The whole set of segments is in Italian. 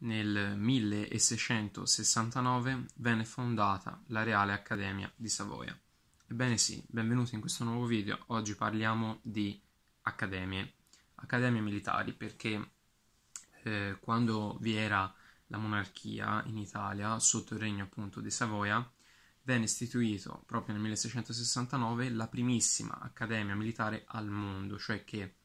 Nel 1669 venne fondata la Reale Accademia di Savoia. Ebbene sì, benvenuti in questo nuovo video. Oggi parliamo di accademie, accademie militari, perché eh, quando vi era la monarchia in Italia, sotto il regno appunto di Savoia, venne istituito proprio nel 1669 la primissima accademia militare al mondo, cioè che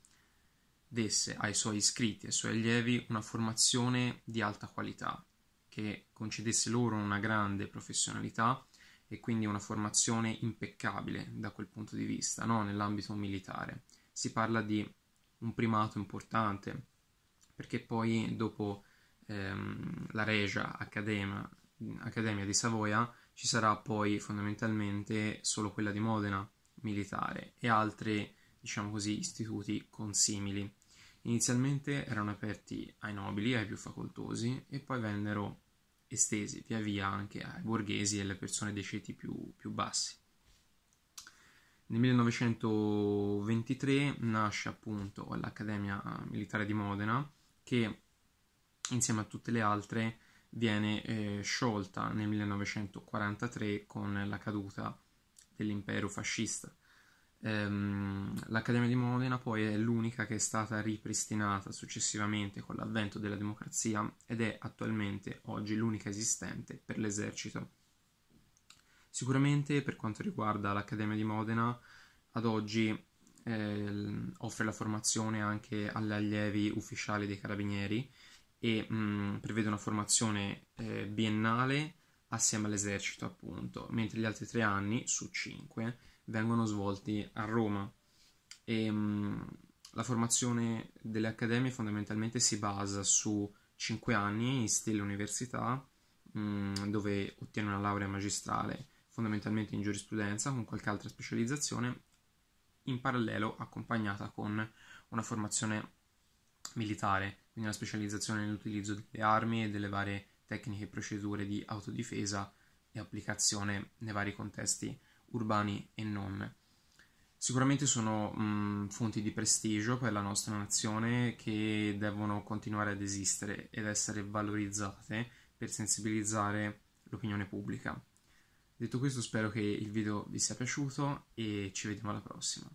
desse ai suoi iscritti e ai suoi allievi una formazione di alta qualità, che concedesse loro una grande professionalità e quindi una formazione impeccabile da quel punto di vista, no? nell'ambito militare. Si parla di un primato importante, perché poi dopo ehm, la Regia Accademia, Accademia di Savoia ci sarà poi fondamentalmente solo quella di Modena militare e altri, diciamo così, istituti consimili. Inizialmente erano aperti ai nobili, ai più facoltosi e poi vennero estesi via via anche ai borghesi e alle persone dei ceti più, più bassi. Nel 1923 nasce appunto l'Accademia Militare di Modena che insieme a tutte le altre viene eh, sciolta nel 1943 con la caduta dell'impero fascista. Ehm, L'Accademia di Modena poi è l'unica che è stata ripristinata successivamente con l'avvento della democrazia ed è attualmente oggi l'unica esistente per l'esercito. Sicuramente per quanto riguarda l'Accademia di Modena, ad oggi eh, offre la formazione anche agli allievi ufficiali dei carabinieri e mh, prevede una formazione eh, biennale assieme all'esercito appunto, mentre gli altri tre anni su cinque vengono svolti a Roma e ehm, mh, la formazione delle accademie fondamentalmente si basa su 5 anni in stile università mh, mm, dove ottiene una laurea magistrale fondamentalmente in giurisprudenza con qualche altra specializzazione in parallelo accompagnata con una formazione militare, quindi una specializzazione nell'utilizzo delle armi e delle varie tecniche e procedure di autodifesa e applicazione nei vari contesti urbani e non. Sicuramente sono mh, mm, fonti di prestigio per la nostra nazione che devono continuare ad esistere ed essere valorizzate per sensibilizzare l'opinione pubblica. Detto questo spero che il video vi sia piaciuto e ci vediamo alla prossima.